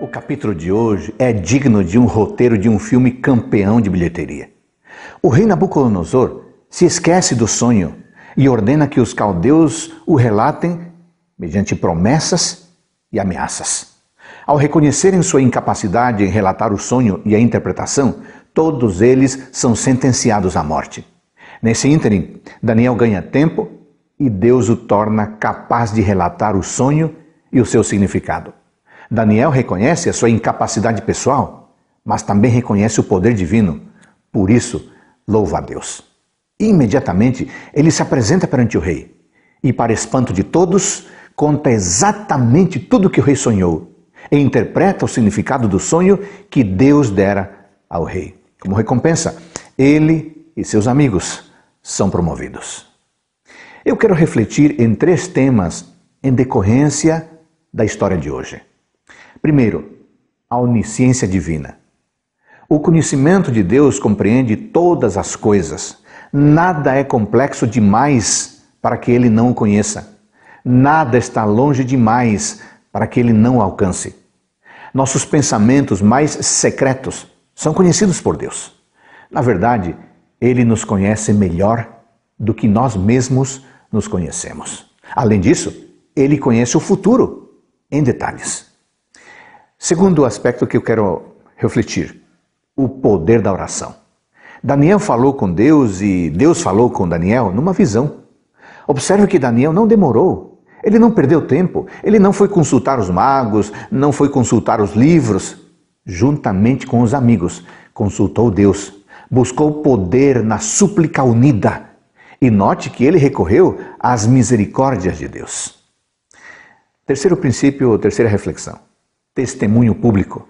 O capítulo de hoje é digno de um roteiro de um filme campeão de bilheteria. O rei Nabucodonosor se esquece do sonho e ordena que os caldeus o relatem mediante promessas e ameaças. Ao reconhecerem sua incapacidade em relatar o sonho e a interpretação, todos eles são sentenciados à morte. Nesse ínterim, Daniel ganha tempo e Deus o torna capaz de relatar o sonho e o seu significado. Daniel reconhece a sua incapacidade pessoal, mas também reconhece o poder divino. Por isso, louva a Deus. Imediatamente, ele se apresenta perante o rei e, para espanto de todos, conta exatamente tudo que o rei sonhou e interpreta o significado do sonho que Deus dera ao rei. Como recompensa, ele e seus amigos são promovidos. Eu quero refletir em três temas em decorrência da história de hoje. Primeiro, a onisciência divina. O conhecimento de Deus compreende todas as coisas. Nada é complexo demais para que ele não o conheça. Nada está longe demais para que ele não o alcance. Nossos pensamentos mais secretos são conhecidos por Deus. Na verdade, ele nos conhece melhor do que nós mesmos nos conhecemos. Além disso, ele conhece o futuro em detalhes. Segundo aspecto que eu quero refletir, o poder da oração. Daniel falou com Deus e Deus falou com Daniel numa visão. Observe que Daniel não demorou. Ele não perdeu tempo, ele não foi consultar os magos, não foi consultar os livros. Juntamente com os amigos, consultou Deus, buscou poder na súplica unida. E note que ele recorreu às misericórdias de Deus. Terceiro princípio, terceira reflexão testemunho público.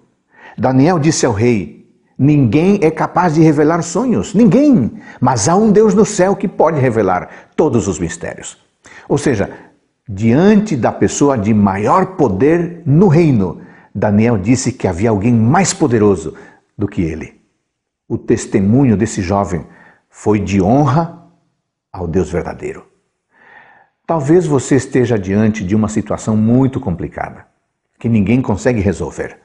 Daniel disse ao rei: Ninguém é capaz de revelar sonhos, ninguém, mas há um Deus no céu que pode revelar todos os mistérios. Ou seja, diante da pessoa de maior poder no reino, Daniel disse que havia alguém mais poderoso do que ele. O testemunho desse jovem foi de honra ao Deus verdadeiro. Talvez você esteja diante de uma situação muito complicada que ninguém consegue resolver.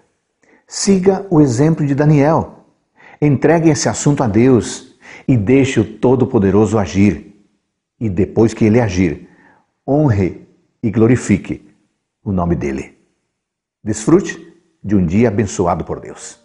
Siga o exemplo de Daniel. Entregue esse assunto a Deus e deixe o Todo-Poderoso agir. E depois que ele agir, honre e glorifique o nome dele. Desfrute de um dia abençoado por Deus.